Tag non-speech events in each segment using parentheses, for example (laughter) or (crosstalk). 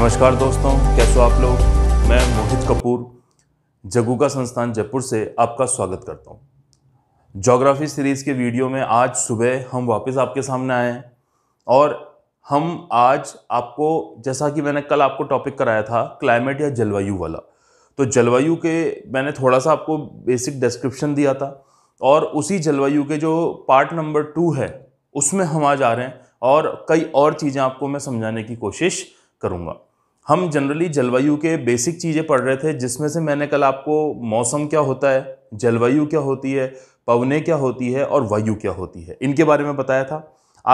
नमस्कार दोस्तों कैसे हो आप लोग मैं मोहित कपूर जगुका संस्थान जयपुर से आपका स्वागत करता हूँ जोग्राफी सीरीज़ के वीडियो में आज सुबह हम वापस आपके सामने आए हैं और हम आज आपको जैसा कि मैंने कल आपको टॉपिक कराया था क्लाइमेट या जलवायु वाला तो जलवायु के मैंने थोड़ा सा आपको बेसिक डिस्क्रिप्शन दिया था और उसी जलवायु के जो पार्ट नंबर टू है उसमें हम आज आ रहे हैं और कई और चीज़ें आपको मैं समझाने की कोशिश करूँगा हम जनरली जलवायु के बेसिक चीज़ें पढ़ रहे थे जिसमें से मैंने कल आपको मौसम क्या होता है जलवायु क्या होती है पवने क्या होती है और वायु क्या होती है इनके बारे में बताया था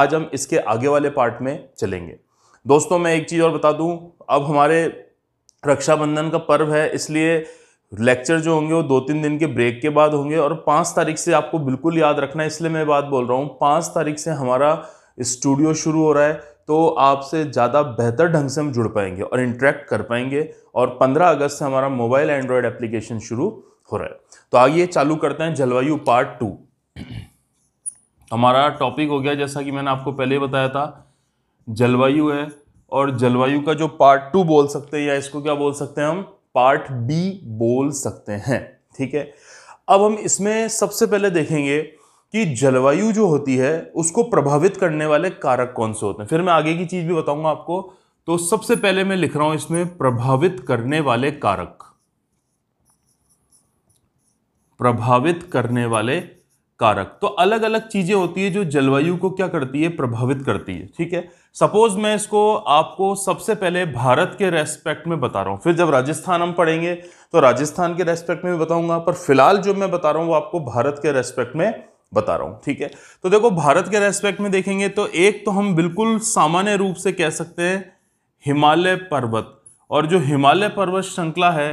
आज हम इसके आगे वाले पार्ट में चलेंगे दोस्तों मैं एक चीज़ और बता दूं अब हमारे रक्षाबंधन का पर्व है इसलिए लेक्चर जो होंगे वो दो तीन दिन के ब्रेक के बाद होंगे और पाँच तारीख से आपको बिल्कुल याद रखना है इसलिए मैं बात बोल रहा हूँ पाँच तारीख से हमारा स्टूडियो शुरू हो रहा है तो आपसे ज़्यादा बेहतर ढंग से हम जुड़ पाएंगे और इंटरेक्ट कर पाएंगे और 15 अगस्त से हमारा मोबाइल एंड्रॉयड एप्लीकेशन शुरू हो रहा है तो आइए चालू करते हैं जलवायु पार्ट टू हमारा टॉपिक हो गया जैसा कि मैंने आपको पहले बताया था जलवायु है और जलवायु का जो पार्ट टू बोल सकते हैं या इसको क्या बोल सकते हैं हम पार्ट बी बोल सकते हैं ठीक है अब हम इसमें सबसे पहले देखेंगे कि जलवायु जो होती है उसको प्रभावित करने वाले कारक कौन से होते हैं फिर मैं आगे की चीज़ भी बताऊंगा आपको तो सबसे पहले मैं लिख रहा हूं इसमें प्रभावित करने वाले कारक प्रभावित करने वाले कारक तो अलग अलग चीजें होती है जो जलवायु को क्या करती है प्रभावित करती है ठीक है सपोज मैं इसको आपको सबसे पहले भारत के रेस्पेक्ट में बता रहा हूं फिर जब राजस्थान हम पढ़ेंगे तो राजस्थान के रेस्पेक्ट में भी बताऊंगा पर फिलहाल जो मैं बता रहा हूं वो आपको भारत के रेस्पेक्ट में बता रहा हूँ ठीक है तो देखो भारत के रेस्पेक्ट में देखेंगे तो एक तो हम बिल्कुल सामान्य रूप से कह सकते हैं हिमालय पर्वत और जो हिमालय पर्वत श्रृंखला है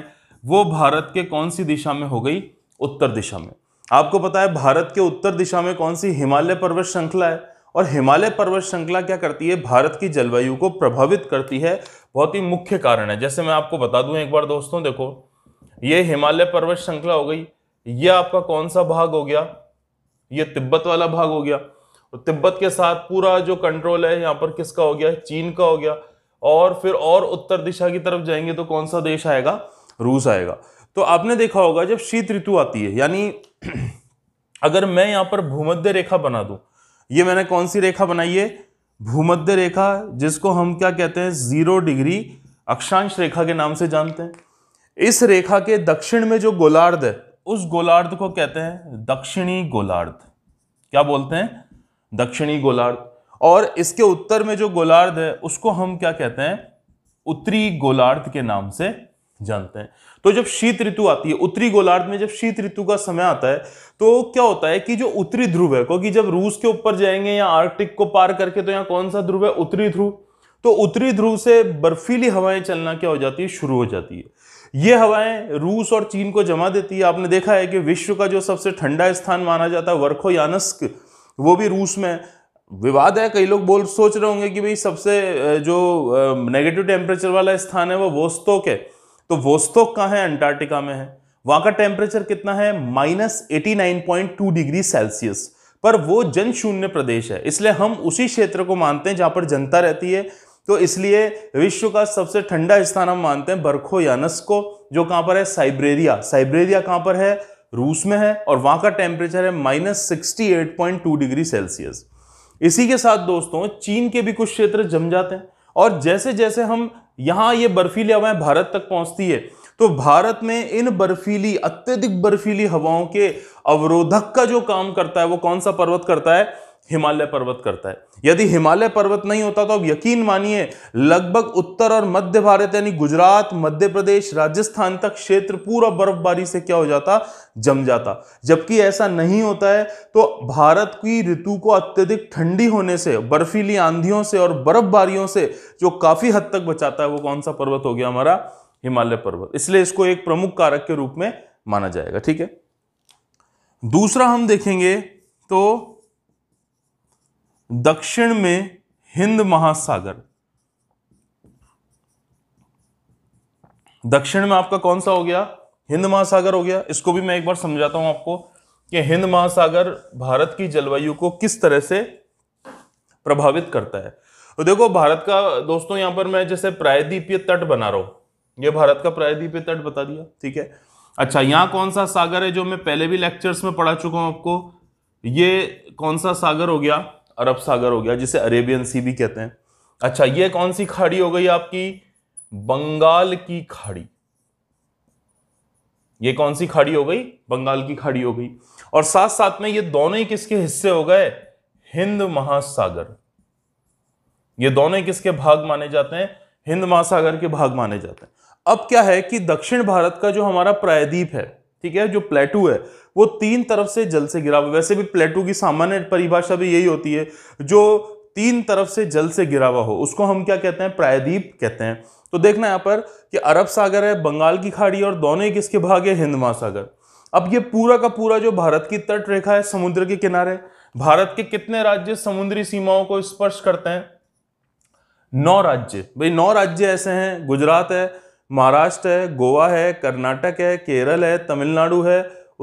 वो भारत के कौन सी दिशा में हो गई उत्तर दिशा में आपको पता है भारत के उत्तर दिशा में कौन सी हिमालय पर्वत श्रृंखला है और हिमालय पर्वत श्रृंखला क्या करती है भारत की जलवायु को प्रभावित करती है बहुत ही मुख्य कारण है जैसे मैं आपको बता दूं एक बार दोस्तों देखो ये हिमालय पर्वत श्रृंखला हो गई ये आपका कौन सा भाग हो गया ये तिब्बत वाला भाग हो गया और तिब्बत के साथ पूरा जो कंट्रोल है यहाँ पर किसका हो गया चीन का हो गया और फिर और उत्तर दिशा की तरफ जाएंगे तो कौन सा देश आएगा रूस आएगा तो आपने देखा होगा जब शीत ऋतु आती है यानी (clears throat) अगर मैं यहाँ पर भूमध्य रेखा बना दूँ ये मैंने कौन सी रेखा बनाई है भूमध्य रेखा जिसको हम क्या कहते हैं जीरो डिग्री अक्षांश रेखा के नाम से जानते हैं इस रेखा के दक्षिण में जो गोलार्ध है उस गोलार्ध को कहते हैं दक्षिणी गोलार्ध क्या बोलते हैं दक्षिणी गोलार्ध और इसके उत्तर में जो गोलार्ध है उसको हम क्या कहते हैं उत्तरी गोलार्ध के नाम से जानते हैं तो जब शीत ऋतु आती है उत्तरी गोलार्ध में जब शीत ऋतु का समय आता है तो क्या होता है कि जो उत्तरी ध्रुव है क्योंकि जब रूस के ऊपर जाएंगे या आर्कटिक को पार करके तो यहाँ कौन सा ध्रुव है उत्तरी ध्रुव तो उत्तरी ध्रुव से बर्फीली हवाएं चलना क्या हो जाती है शुरू हो जाती है ये हवाएं रूस और चीन को जमा देती है आपने देखा है कि विश्व का जो सबसे ठंडा स्थान माना जाता है यानस्क वो भी रूस में विवाद है कई लोग बोल सोच रहे होंगे कि भाई सबसे जो नेगेटिव टेम्परेचर वाला स्थान है वो वोस्तोक है तो वोस्तोक कहाँ है अंटार्कटिका में है वहाँ का टेम्परेचर कितना है minus eighty nine point two degree Celsius पर वो जन शून्य प्रदेश है इसलिए हम उसी क्षेत्र को मानते हैं जहाँ पर जनता रहती है तो इसलिए विश्व का सबसे ठंडा स्थान हम मानते हैं बर्खोयानस को जो कहां पर है साइब्रेरिया साइब्रेरिया कहां पर है रूस में है और वहां का टेम्परेचर है minus sixty eight point two degree Celsius इसी के साथ दोस्तों चीन के भी कुछ क्षेत्र जम जाते हैं और जैसे जैसे हम यहाँ ये बर्फीली हवाएं भारत तक पहुँचती है तो भारत में इन बर्फीली अत्यधिक बर्फीली हवाओं के अवरोधक का जो काम करता है वो कौन सा पर्वत करता है हिमालय पर्वत करता है यदि हिमालय पर्वत नहीं होता तो अब यकीन मानिए लगभग उत्तर और मध्य भारत यानी गुजरात मध्य प्रदेश राजस्थान तक क्षेत्र पूरा बर्फबारी से क्या हो जाता जम जाता जबकि ऐसा नहीं होता है तो भारत की ऋतु को अत्यधिक ठंडी होने से बर्फीली आंधियों से और बर्फबारियों से जो काफी हद तक बचाता है वो कौन सा पर्वत हो गया हमारा हिमालय पर्वत इसलिए इसको एक प्रमुख कारक के रूप में माना जाएगा ठीक है दूसरा हम देखेंगे तो दक्षिण में हिंद महासागर दक्षिण में आपका कौन सा हो गया हिंद महासागर हो गया इसको भी मैं एक बार समझाता हूं आपको कि हिंद महासागर भारत की जलवायु को किस तरह से प्रभावित करता है तो देखो भारत का दोस्तों यहां पर मैं जैसे प्रायद्वीपीय तट बना रहा हूं यह भारत का प्रायद्वीपीय तट बता दिया ठीक है अच्छा यहां कौन सा सागर है जो मैं पहले भी लेक्चर्स में पढ़ा चुका हूं आपको ये कौन सा सागर हो गया अरब सागर हो गया जिसे अरेबियन सी भी कहते हैं अच्छा ये कौन सी खाड़ी हो गई आपकी बंगाल की खाड़ी ये कौन सी खाड़ी हो गई बंगाल की खाड़ी हो गई और साथ साथ में ये दोनों ही किसके हिस्से हो गए हिंद महासागर ये दोनों ही किसके भाग माने जाते हैं हिंद महासागर के भाग माने जाते हैं अब क्या है कि दक्षिण भारत का जो हमारा प्रायद्वीप है ठीक है जो प्लेटू है वो तीन तरफ से जल से गिरा हुआ वैसे भी प्लेटू की सामान्य परिभाषा भी यही होती है जो तीन तरफ से जल से गिरा हुआ हो उसको हम क्या कहते हैं प्रायद्वीप कहते हैं तो देखना यहाँ पर कि अरब सागर है बंगाल की खाड़ी और दोनों ही किसके भाग है हिंद महासागर अब ये पूरा का पूरा जो भारत की तट रेखा है समुद्र के किनारे भारत के कितने राज्य समुद्री सीमाओं को स्पर्श करते हैं नौ राज्य भाई नौ राज्य ऐसे हैं गुजरात है महाराष्ट्र है गोवा है कर्नाटक है केरल है तमिलनाडु है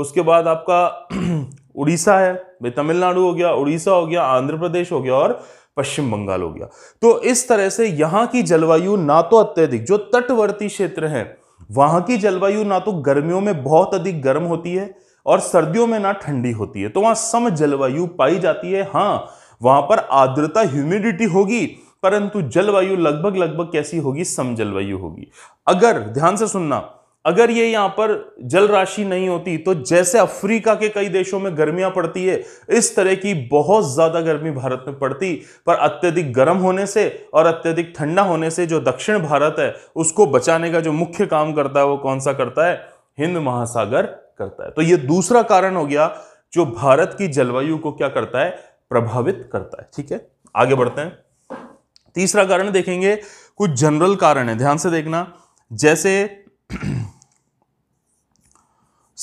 उसके बाद आपका (clears throat) उड़ीसा है भाई तमिलनाडु हो गया उड़ीसा हो गया आंध्र प्रदेश हो गया और पश्चिम बंगाल हो गया तो इस तरह से यहाँ की जलवायु ना तो अत्यधिक जो तटवर्ती क्षेत्र हैं वहाँ की जलवायु ना तो गर्मियों में बहुत अधिक गर्म होती है और सर्दियों में ना ठंडी होती है तो वहाँ सम जलवायु पाई जाती है हाँ वहाँ पर आर्द्रता ह्यूमिडिटी होगी परंतु जलवायु लगभग लगभग कैसी होगी सम जलवायु होगी अगर ध्यान से सुनना अगर ये यहां पर जल राशि नहीं होती तो जैसे अफ्रीका के कई देशों में गर्मियां पड़ती है इस तरह की बहुत ज्यादा गर्मी भारत में पड़ती पर अत्यधिक गर्म होने से और अत्यधिक ठंडा होने से जो दक्षिण भारत है उसको बचाने का जो मुख्य काम करता है वो कौन सा करता है हिंद महासागर करता है तो ये दूसरा कारण हो गया जो भारत की जलवायु को क्या करता है प्रभावित करता है ठीक है आगे बढ़ते हैं तीसरा कारण देखेंगे कुछ जनरल कारण है ध्यान से देखना जैसे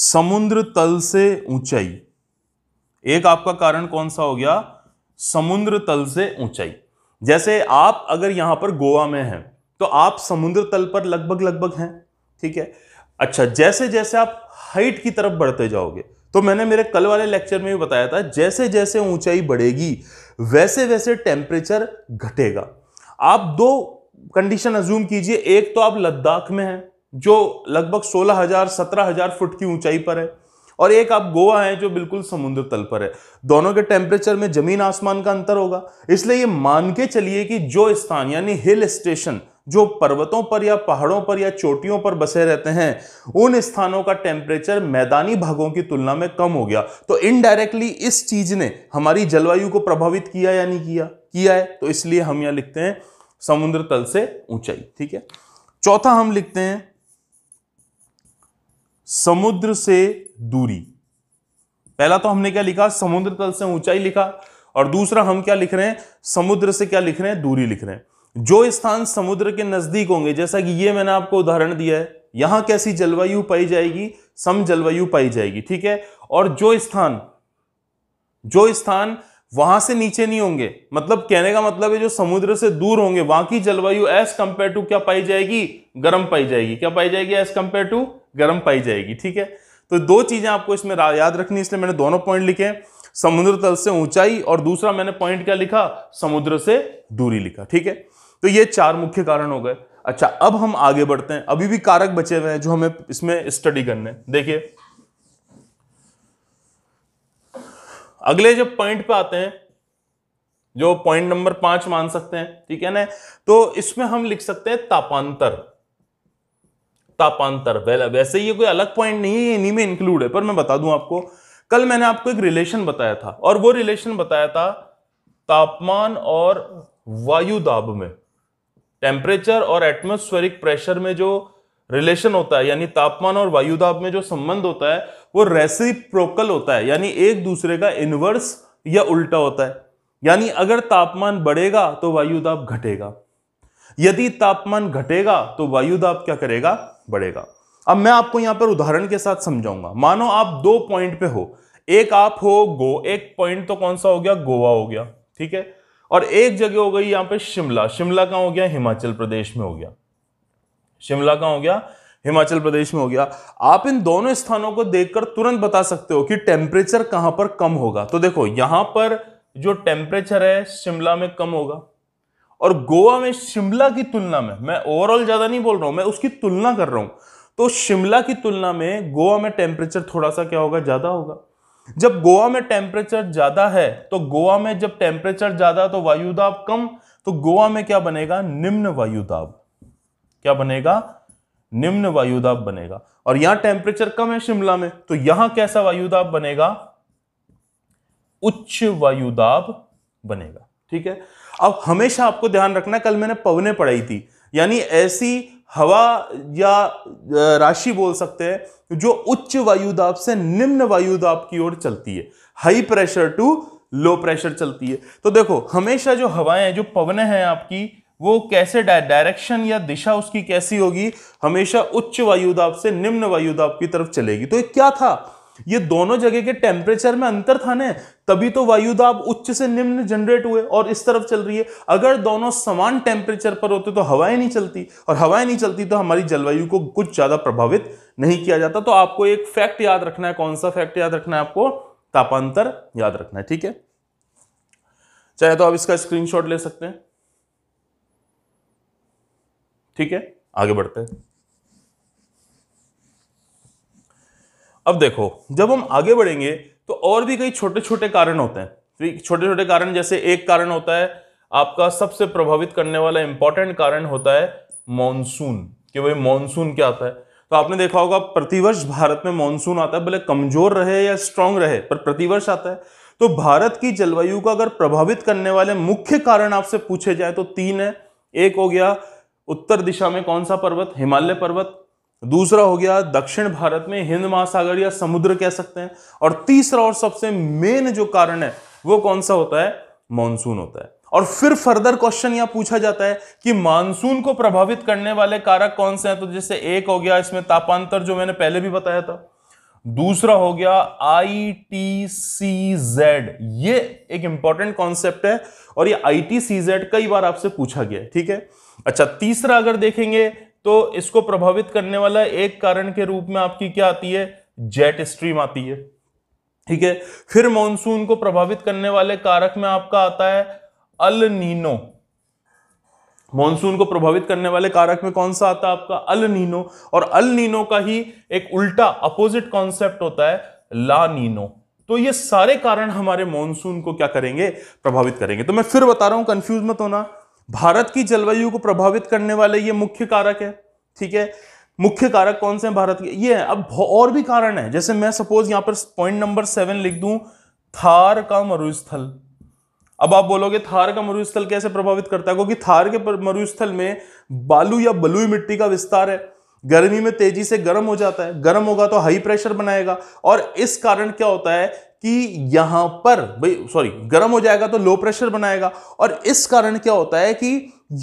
समुद्र तल से ऊंचाई एक आपका कारण कौन सा हो गया समुद्र तल से ऊंचाई जैसे आप अगर यहां पर गोवा में हैं तो आप समुद्र तल पर लगभग लगभग हैं ठीक है अच्छा जैसे जैसे आप हाइट की तरफ बढ़ते जाओगे तो मैंने मेरे कल वाले लेक्चर में भी बताया था जैसे जैसे ऊंचाई बढ़ेगी वैसे वैसे टेम्परेचर घटेगा आप दो कंडीशन अज्यूम कीजिए एक तो आप लद्दाख में हैं जो लगभग 16000 17000 फुट की ऊंचाई पर है और एक आप गोवा हैं जो बिल्कुल समुद्र तल पर है दोनों के टेम्परेचर में जमीन आसमान का अंतर होगा इसलिए ये मान के चलिए कि जो स्थान यानी हिल स्टेशन जो पर्वतों पर या पहाड़ों पर या चोटियों पर बसे रहते हैं उन स्थानों का टेम्परेचर मैदानी भागों की तुलना में कम हो गया तो इनडायरेक्टली इस चीज ने हमारी जलवायु को प्रभावित किया या नहीं किया किया है तो इसलिए हम यहां लिखते हैं समुद्र तल से ऊंचाई ठीक है चौथा हम लिखते हैं समुद्र से दूरी पहला तो हमने क्या लिखा समुद्र तल से ऊंचाई लिखा और दूसरा हम क्या लिख रहे हैं समुद्र से क्या लिख रहे हैं दूरी लिख रहे हैं जो स्थान समुद्र के नजदीक होंगे जैसा कि ये मैंने आपको उदाहरण दिया है यहां कैसी जलवायु पाई जाएगी सम जलवायु पाई जाएगी ठीक है और जो स्थान जो स्थान वहां से नीचे नहीं होंगे मतलब कहने का मतलब है जो समुद्र से दूर होंगे वहां की जलवायु एज कंपेयर टू क्या पाई जाएगी गर्म पाई जाएगी क्या पाई जाएगी एज कंपेयर टू गर्म पाई जाएगी ठीक है तो दो चीजें आपको इसमें याद रखनी इसलिए मैंने दोनों पॉइंट लिखे हैं समुद्र तल से ऊंचाई और दूसरा मैंने पॉइंट क्या लिखा समुद्र से दूरी लिखा ठीक है तो ये चार मुख्य कारण हो गए अच्छा अब हम आगे बढ़ते हैं अभी भी कारक बचे हुए हैं जो हमें इसमें स्टडी करने देखिए अगले जब पॉइंट पे आते हैं जो पॉइंट नंबर पांच मान सकते हैं ठीक है ना तो इसमें हम लिख सकते हैं तापांतर तापांतर वैसे ये कोई अलग पॉइंट नहीं है ये इन्हीं में इंक्लूड है पर मैं बता दूं आपको कल मैंने आपको एक रिलेशन बताया था और वो रिलेशन बताया था तापमान और वायु दाब में टेम्परेचर और एटमोस्फेरिक प्रेशर में जो रिलेशन होता है यानी तापमान और वायुदाब में जो संबंध होता है वो रेसिप्रोकल होता है यानी एक दूसरे का इनवर्स या उल्टा होता है यानी अगर तापमान बढ़ेगा तो वायुदाब घटेगा यदि तापमान घटेगा तो वायुदाब क्या करेगा बढ़ेगा अब मैं आपको यहां पर उदाहरण के साथ समझाऊंगा मानो आप दो पॉइंट पे हो एक आप हो गो एक पॉइंट तो कौन सा हो गया गोवा हो गया ठीक है और एक जगह हो गई यहां पे शिमला शिमला कहां हो गया हिमाचल प्रदेश में हो गया शिमला कहां हो गया हिमाचल प्रदेश में हो गया आप इन दोनों स्थानों को देखकर तुरंत बता सकते हो कि टेम्परेचर कहां पर कम होगा तो देखो यहां पर जो टेम्परेचर है शिमला में कम होगा और गोवा में शिमला की तुलना में मैं ओवरऑल ज़्यादा नहीं बोल रहा हूं मैं उसकी तुलना कर रहा हूं तो शिमला की तुलना में गोवा में टेम्परेचर थोड़ा सा क्या होगा ज़्यादा होगा जब गोवा में टेम्परेचर ज़्यादा है तो गोवा में जब टेम्परेचर ज़्यादा तो वायुदाब कम तो गोवा में क्या बनेगा निम्न वायुदाब क्या बनेगा निम्न वायुदाब बनेगा और यहां टेम्परेचर कम है शिमला में तो यहां कैसा वायुदाब बनेगा उच्च वायुदाब बनेगा ठीक है अब हमेशा आपको ध्यान रखना कल मैंने पवने पढ़ाई थी यानी ऐसी हवा या राशि बोल सकते हैं तो जो उच्च वायुदाब से निम्न वायुदाब की ओर चलती है high pressure to low pressure चलती है तो देखो हमेशा जो हवाएं जो पवने हैं आपकी वो कैसे डायरेक्शन या दिशा उसकी कैसी होगी हमेशा उच्च वायुदाब से निम्न वायुदाब की तरफ चलेगी तो ये क्या था ये दोनों जगह के टेम्परेचर में अंतर था ना तभी तो वायुदाब उच्च से निम्न जनरेट हुए और इस तरफ चल रही है अगर दोनों समान टेम्परेचर पर होते तो हवाएं नहीं चलती और हवाएं नहीं चलती तो हमारी जलवायु को कुछ ज़्यादा प्रभावित नहीं किया जाता तो आपको एक फैक्ट याद रखना है कौन सा फैक्ट याद रखना है आपको तापांतर याद रखना है ठीक है चाहे तो आप इसका स्क्रीनशॉट ले सकते हैं ठीक है आगे बढ़ते हैं अब देखो जब हम आगे बढ़ेंगे तो और भी कई छोटे छोटे कारण होते हैं तो छोटे छोटे कारण जैसे एक कारण होता है आपका सबसे प्रभावित करने वाला इंपॉर्टेंट कारण होता है मानसून कि भाई मानसून क्या आता है तो आपने देखा होगा प्रतिवर्ष भारत में मानसून आता है भले कमजोर रहे या स्ट्रांग रहे पर प्रतिवर्ष आता है तो भारत की जलवायु का अगर प्रभावित करने वाले मुख्य कारण आपसे पूछे जाए तो तीन है एक हो गया उत्तर दिशा में कौन सा पर्वत हिमालय पर्वत दूसरा हो गया दक्षिण भारत में हिंद महासागर या समुद्र कह सकते हैं और तीसरा और सबसे मेन जो कारण है वो कौन सा होता है मानसून होता है और फिर फर्दर क्वेश्चन यह पूछा जाता है कि मानसून को प्रभावित करने वाले कारक कौन से हैं तो जैसे एक हो गया इसमें तापांतर जो मैंने पहले भी बताया था दूसरा हो गया आई टी सी जेड ये एक इंपॉर्टेंट कॉन्सेप्ट है और ये आई टी सी जेड कई बार आपसे पूछा गया है ठीक है अच्छा तीसरा अगर देखेंगे तो इसको प्रभावित करने वाला एक कारण के रूप में आपकी क्या आती है जेट स्ट्रीम आती है ठीक है फिर मानसून को प्रभावित करने वाले कारक में आपका आता है अल नीनो मानसून को प्रभावित करने वाले कारक में कौन सा आता है आपका अल नीनो और अल नीनो का ही एक उल्टा अपोजिट कॉन्सेप्ट होता है ला नीनो तो ये सारे कारण हमारे मानसून को क्या करेंगे प्रभावित करेंगे तो मैं फिर बता रहा हूं कंफ्यूज मत होना भारत की जलवायु को प्रभावित करने वाले ये मुख्य कारक है ठीक है मुख्य कारक कौन से हैं भारत के ये है अब और भी कारण है जैसे मैं सपोज यहां पर पॉइंट नंबर सेवन लिख दूं थार का मरुस्थल अब आप बोलोगे थार का मरुस्थल कैसे प्रभावित करता है क्योंकि थार के मरुस्थल में बालू या बलुई मिट्टी का विस्तार है गर्मी में तेजी से गर्म हो जाता है गर्म होगा तो हाई प्रेशर बनाएगा और इस कारण क्या होता है कि यहां पर भाई सॉरी गर्म हो जाएगा तो लो प्रेशर बनाएगा और इस कारण क्या होता है कि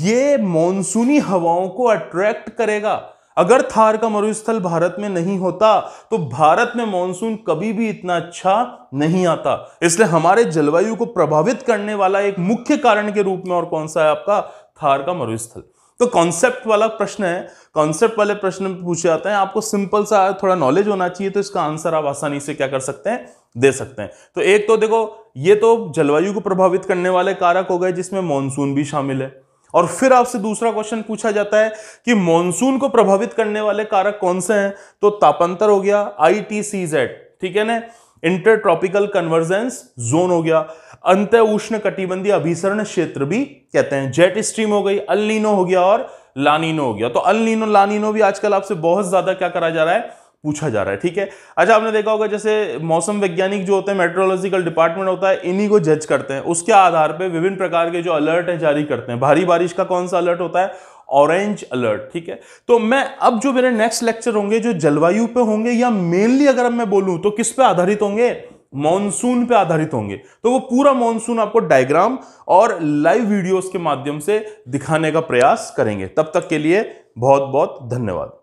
ये मानसूनी हवाओं को अट्रैक्ट करेगा अगर थार का मरुस्थल भारत में नहीं होता तो भारत में मानसून कभी भी इतना अच्छा नहीं आता इसलिए हमारे जलवायु को प्रभावित करने वाला एक मुख्य कारण के रूप में और कौन सा है आपका थार का मरुस्थल तो कॉन्सेप्ट वाला प्रश्न है कॉन्सेप्ट वाले प्रश्न पूछे जाते हैं आपको सिंपल सा थोड़ा नॉलेज होना चाहिए तो इसका आंसर आप आसानी से क्या कर सकते हैं दे सकते हैं तो एक तो देखो ये तो जलवायु को प्रभावित करने वाले कारक हो गए जिसमें मानसून भी शामिल है और फिर आपसे दूसरा क्वेश्चन पूछा जाता है कि मानसून को प्रभावित करने वाले कारक कौन से हैं तो तापंतर हो गया आई टी सी जेड ठीक है ना इंटर ट्रॉपिकल कन्वर्जेंस जोन हो गया अंत उष्ण कटिबंधी अभिसरण क्षेत्र भी कहते हैं जेट स्ट्रीम हो गई अल्लीनो हो गया और लानिनो हो गया तो अल्लीनो लानीनो भी आजकल आपसे बहुत ज्यादा क्या करा जा रहा है पूछा जा रहा है ठीक है अच्छा आपने देखा होगा जैसे मौसम वैज्ञानिक जो होते हैं मेट्रोलॉजिकल डिपार्टमेंट होता है इन्हीं को जज करते हैं उसके आधार पर विभिन्न प्रकार के जो अलर्ट हैं जारी करते हैं भारी बारिश का कौन सा अलर्ट होता है ऑरेंज अलर्ट ठीक है तो मैं अब जो मेरे नेक्स्ट लेक्चर होंगे जो जलवायु पे होंगे या मेनली अगर मैं बोलूं तो किस पे आधारित होंगे मॉनसून पे आधारित होंगे तो वो पूरा मॉनसून आपको डायग्राम और लाइव वीडियोस के माध्यम से दिखाने का प्रयास करेंगे तब तक के लिए बहुत बहुत धन्यवाद